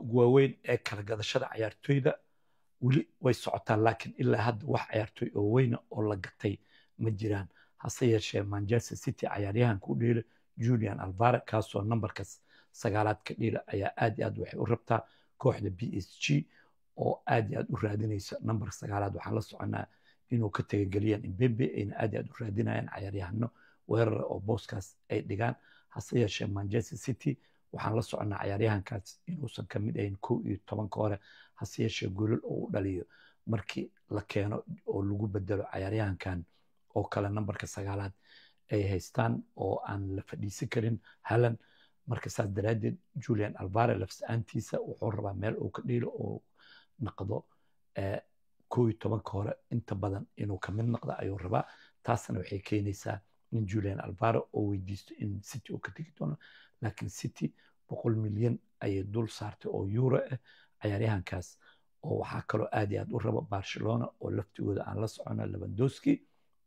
ugu waaweyn ee kala gadashada cayaartoyda weli way socotaa laakiin ilaa hadda wax cayaartooy oo weyna oo la gatay ma jiraan hase yeeshee manchester city cayaaryahanka u dheela julian alvare kaasoo nambarka sagaalaad ka dheela ayaa aad i aad waxay u rabtaa kooxda b s g oo aad iyo aad u raadinaysa nambarka sagaalaad waxaan la soconaa inuu ka tegageliyaan imbembe ayna aad iyo aad u raadinayaan cayaaryahano weerara oo booskaas ay dhigaan hase yeeshee manchester city waxaan la soconaa cayaaryahankaas inuusan kamid mid ahayn kow iyo tobanka hore hase yeeshee golol oo u dhaliyo markii la keeno oo lagu bedelo ciyaaryahankan oo kale nambarka sagaalaad ay haystaan oo aan la fadhiisan karin halan marka saas daraaddeed julian albare lafsa-aantiisa wuxuu rabaa meel uu ka dhiilo oo naqdo eh, kow tobanka hore inta badan inuu kamid mid naqdo ayuu rabaa taasna waxay keenaysaa in julian albare oo weydiisto in city uu ka tegi doono laakiin city boqol milyan ayay dul saartay oo yuro ah eh, cayaaryahankaas oo waxaa kaloo aad iyo aad u raba barcelona oo laftigooda aan la socona labandoski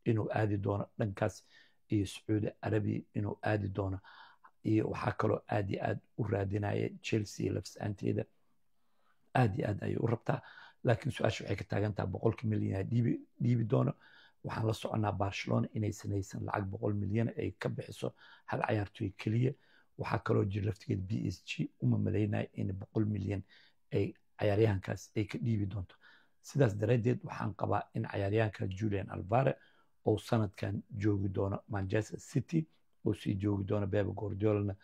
inuu aadi doono dhankaas iyo sacuudi arabia inuu aadi doono iyo waxaa kaloo aad iyo aad u raadinaya chelsea iyo lafis-aanteeda aad iyo aad ayay u rabtaa laakiin su-aasha waxay ka taagan taha boqolka milyan dhiibi dhiibi doono waxaan la soconaa barcelona inay sanaysan lacag boqol milyan ay ka bixiso hal cayaartooy keliya waxaa kaloo jira laftigeed b s g uma malaynaya in boqol milyan ay cayaaryahankaas ay ka dhiibi doonto sidaas daraaddeed waxaan qabaa in cayaaryahanka julian alvare oo sanadkan joogi doono manchester city oo sii joogi doono bebe gordiolana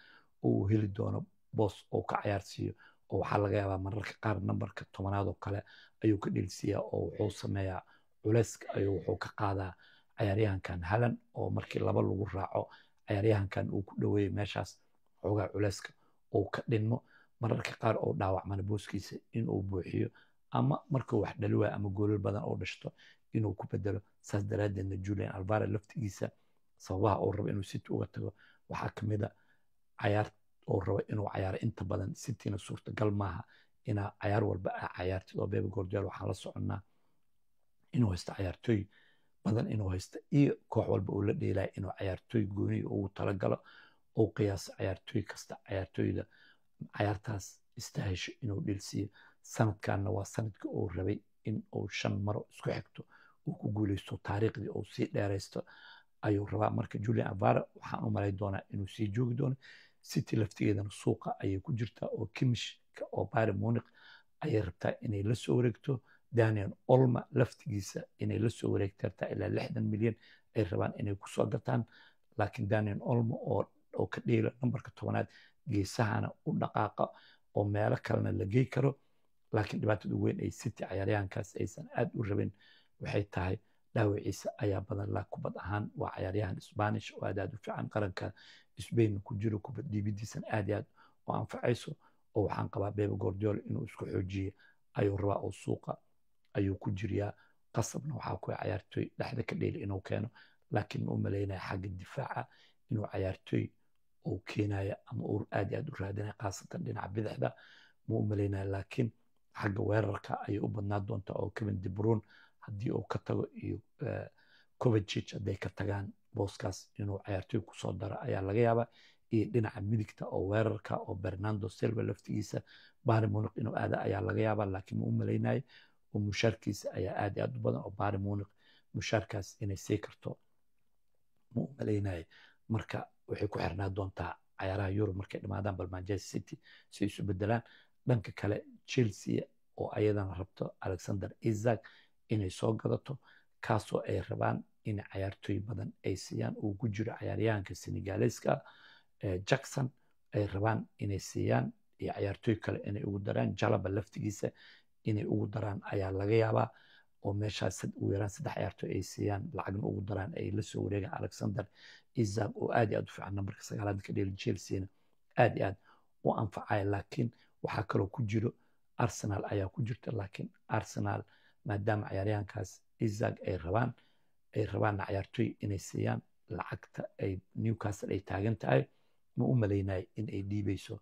oo heli doono boos oo ka cayaarsiiyo oo waxaa laga yaabaa mararka qaar nambarka tobanaad oo kale ayuu ka dhilsiiyaa oo wuxuu sameeyaa culeyska ayuu wuxuu ka qaadaa cayaaryahankan halan oo markii laba lagu raaco cayaaryahankan uu ku dhoweeyay meeshaas xoogaa culeyska uu ka dhinmo mararka qaar oo dhaawacmana booskiisa inuu buuxiyo ama markuu wax dhaliwaa ama goolal badan oo dhashto inuu ku bedelo saas daraadeedna julian alvare laftigiisa sababaha uu rabo inuu city uga tago waxaa kamid cayaar uu rabo inuu cayaaro inta badan cityna suurtagal maaha inaa cayaar walba a ah cayaartid oo beba gordial waxaan la soconnaa inuu haysto cayaartooy badan inuu haysto iyo koox walba uu la dheelaya inuu cayaartooy goonihi ugu talagalo oo qiyaasa cayaartooy kasta cayaartooyda cayaartaas istahesho inuu dhilsiiyo sanadkanna waa sanadka uu rabay in uu shan maro isku xigto uu ku guuleysto taariikhdii uu sii dheereysto ayuu rabaa marka julian avara waxaan u doonaa inuu sii joogi doono city laftigeedana suuqa ayay ku jirtaa oo kimishka oo bari munic ayay rabtaa inay lasoo wareegto daniel olma laftigiisa inay la soo wareegta rabtaa ilaa lixdan milyan ay rabaan inay kusoo gataan laakiin daniel olma oo oo ka dhiila nambarka tobanaad geesahana u dhaqaaqa oo meelo kalena la gey karo laakiin dhibaatada weyn ay city cayaaryahankaas aysan aad u rabin waxay tahay dhaawiciisa ayaa badan la kubad ahaan waa cayaaryahan isbaanish oo aad aad u fiican qaranka sbain ku jiro kubad dhiibidiisan aad aad u anfacayso oo waxaan qabaa bebe gordiol inuu isku xoojiye ayuu rabaa oo suuqa ayuu ku jiriyaa qasabna waxaa kuwa cayaartooy dhexda ka dheyli inuu keeno laakiin ma u malaynaya xagga difaaca inuu cayaartooy u keenaya ama uur aad aad u raadinaya khaasatan dhinaca bidixda ma u malaynaya laakiin xagga weerarka ayay u badnaa doontaa oo kevin debron haddii uu ka tago iyo covacic eh, hadday ka tagaan booskaas inuu cayaartoy kusoo daro ayaa laga yaabaa iyo dhinaca midigta oo weerarka oo bernando silva laftigiisa bari munich inuu aada ayaa laga yaabaa laakiin ma u malaynayo oo mushaarkiisa ayaa aad aad u badan oo bari munich mushaarkaas inay sii karto ma u malaynayo marka waxay ku xirnaa doontaa cayaaraha yurub markay dhamaadaan bal manchester city si isu bedelaan dhanka kale chelsea oo ayadana rabto alexander isaac inay soo gadato kaasoo ay rabaan in cayaartooy badan ay siiyaan uu ku jiro cayaaryahanka senegaleska jackson ay rabaan inay siiyaan iyo cayaartooy kale inay ugu daraan jalaba laftigiisa inay ugu daraan ayaa laga yaabaa oo meeshaas ugu yaraan saddex ciyaarto ay siiyaan lacagna ugu daraan ay la soo wareegaan alexander isaac oo aad iyo aad u fiican nambarka sagaalaad ka dheli chelsea-na aad i aad u anfacaya laakiin waxaa kaloo ku jiro arsenal ayaa ku jirta laakiin arsenal maadaama ciyaaryahankaas isaac ay rabaan ay rabaanna ciyaartoy inay siiyaan lacagta ay newcastle ay taagan tahay ma u malaynayo inay ay dhiibayso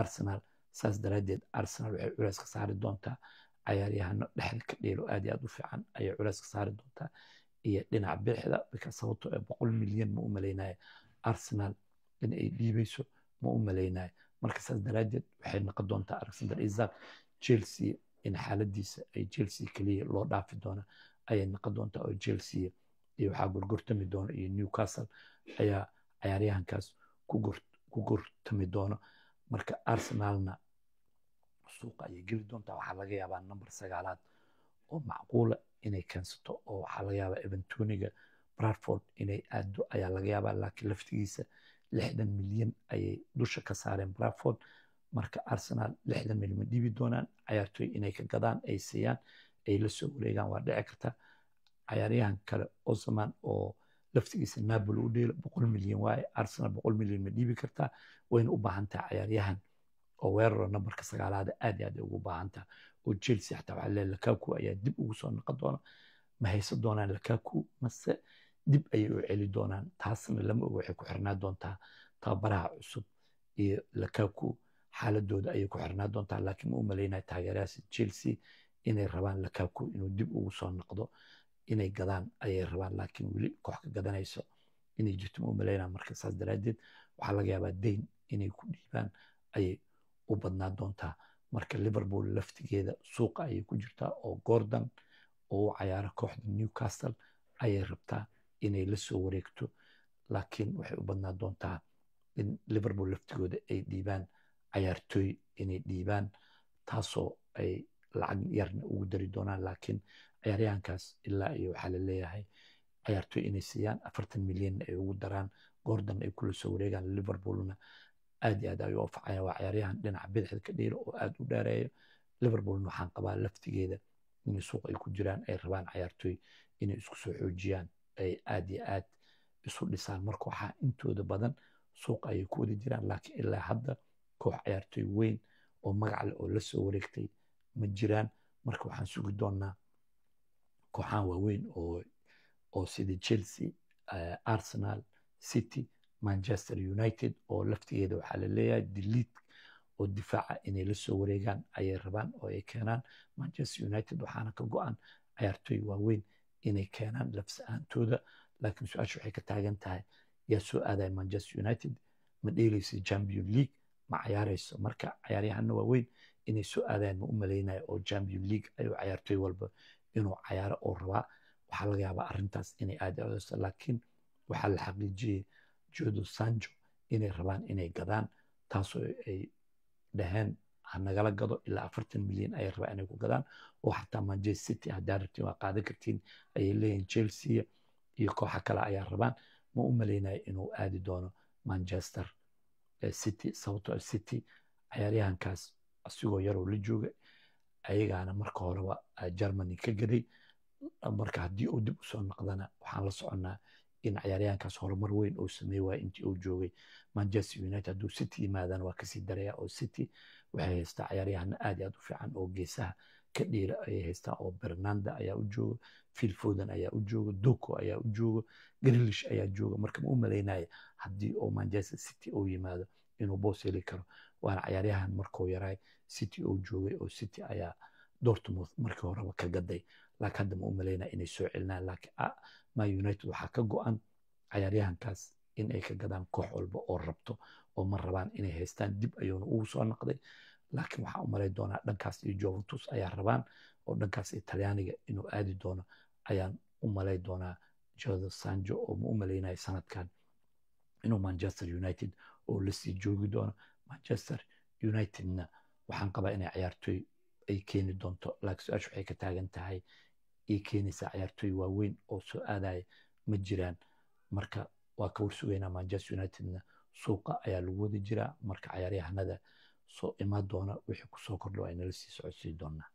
arsenal saas daraaddeed arsenal waxay culays ka saari doontaa ciyaaryahano dhexda ka dheelo aad iyo aad u fiican ayay culayska saari doontaa iyo dhinaca bidixda marka sababtoo ee ah boqol milyan ma u malaynaya arsenal in ay dhiibayso ma u malaynaya marka saas daraaddeed waxay noqon doontaa alexander isaac chelsea in xaaladiisa ay chelsea keliya loo dhaafi doona ayay noqon doontaa oo chelsea iyo waxaa gorgortami doona iyo newcastle ayaa cayaaryahankaas ku gortami doono marka arsenalna suuqa ayay geli doontaa waxaa laga yaabaa number sagaalaad oo macquula inay keensato oo waxaa laga yaabaa eventoniga bradford inay aado ayaa laga yaabaa laakiin laftigiisa lixdan milyan ayay dusha ka saareen bradford marka arsenal lixdan milyan dhibi doonaan cayaartooy inay ka gadaan ay siiyaan ay lasoo wareegaan waa dhici karta cayaaryahan kale osaman oo laftigiisa napoli u dheelo boqol milyan waaye arsenal boqol milyan ma dhiibi kartaa wayna u baahan cayaaryahan oo weerara nambarka sagaalaada aad aad ugu baahanta oo chelsea xataa waxaa leeyahay lakaku ayaa dib ugu soo noqon doona ma haysan doonaan lakaku mase dib ayay u celi doonaan taasna lama oga waxay ku xirnaa doontaa tababaraha cusub iyo lakaku xaaladooda ayay ku xirnaa doontaa laakiin ma u malaynaya taageerahaas chelsea inay rabaan lakaku inuu dib ugu soo noqdo inay gadaan ayay rabaan laakiin weli koox ka gadanayso inay jirto ma u malaynaya marka saas daraaddeed waxaa laga yaabaa dayn inay ku dhiibaan ayay u badnaan doontaa marka liverpool laftigeeda suuqa ayay ku jirtaa oo gordon oo u cayaaro kooxda newcastle ayay rabtaa inay lasoo wareegto laakiin waxay u badnaan doontaa in liverpool laftigooda ay dhiibaan cayaartooy inay dhiibaan taasoo ay lacag yarna ugu dari doonaan laakiin ciyaaryahankaas ilaa iyo waxaa la leeyahay cayaartooy inay siiyaan afartan milyanna ay ugu daraan gordon ay kula soo wareegaan liverpoolna aad iyo aad ayuu u waa ciyaaryahan dhinaca bidixda ka dhiiro oo aad u dheereeyo liverpoolna waxaan qabaa laftigeeda inay suuq ay ku jiraan ay rabaan ciyaartooy inay isku soo xoojiyaan ay aad iyo aad isu dhisaan marka waxaa intooda badan suuq ayay ku wada jiraan laakiin ilaa hadda koox ciyaartooy weyn oo magacle oo lasoo wareegtay ma jiraan marka waxaan sugi doonaa kooxaan waaweyn oo oo sida chelsea eh, arsenal city manchester united oo laftigeeda waxaa la leeyahay diliid oo difaaca inay lasoo wareegaan ayay rabaan oo ay keenaan manchester united waxaana ka go-an ciyaartooy waaweyn inay keenaan lafsa-aantooda laakiin su-aasha waxay ka taagan tahay yaa soo aadaya manchester united ma dheeleyso champion league ma cayaarayso marka ciyaaryahana waaweyn inay soo aadayaan ma u malaynaya oo champion league ayuu ciyaartooy walba inuu cayaaro oo rabaa waxaa laga yaabaa arrintaas inay aada laakiin waxaa la xaqiijiyey judo sanjo inay rabaan inay gadaan taasoo ay dhaheen hanagala gado ilaa afartan milyan ayay rabaan inay ku gadaan oo xataa manchester city haddaan ah rabtiin waa qaadan kartiin ayay leeyihin chelsea iyo kooxa kale ayaa rabaan ma u malaynayo inuu aadi doono manchester eh, city sababtoo ah city cayaaryahankaas asigoo yaroo la jooga ayagaana marka horeba eh, germany ka gaday marka haddii uu dib usoo noqdana waxaan la soconnaa in ciyaaryahankaas horumar weyn uu sameey waay intii uu joogay manchester united hadduu city yimaadana waa kasii daraya oo city waxay haystaa ciyaaryahan aad aad u fiican oo geesaha ka dhiira ayay haystaa oo bernanda ayaa u jooga phil foden ayaa u jooga duco ayaa u jooga grilish ayaa jooga marka ma u malaynaya haddii oo manchester city uu yimaado inuu boos heli karo waana ciyaaryahan markuu yaraay city uu joogay oo city ayaa dortmouth markii horeba ka gaday laakiin hadda ma u malaynaya inay soo celinayaan laakiin ah, man united waxaa ka go-an cayaaryahankaas inay ka gadaan koox walba oo rabto oo ma rabaan inay haystaan dib ayuuna ugu soo noqday laakiin waxaa u malay doonaa dhankaas iyo juventus ayaa rabaan oo dhankaas talyaaniga inuu aadi doono ayaan u doonaa jose sanjo oo ma u sanadkan inuu manchester united oo lasii joogi doono manchester unitedna waxaan qabaa inay cayaartooy ay keeni doonto laakiin su-aashu waxay ka taagan tahay iyo keenaysaa ciyaartooy waaweyn oo soo aadaya ma jiraan marka waa ka warsugeynaa manchester unitedna suuqa ayaa lagu wada jiraa marka cayaaryahanada soo imaan doona wixii kusoo kordha waa inala sii socodsii doonaa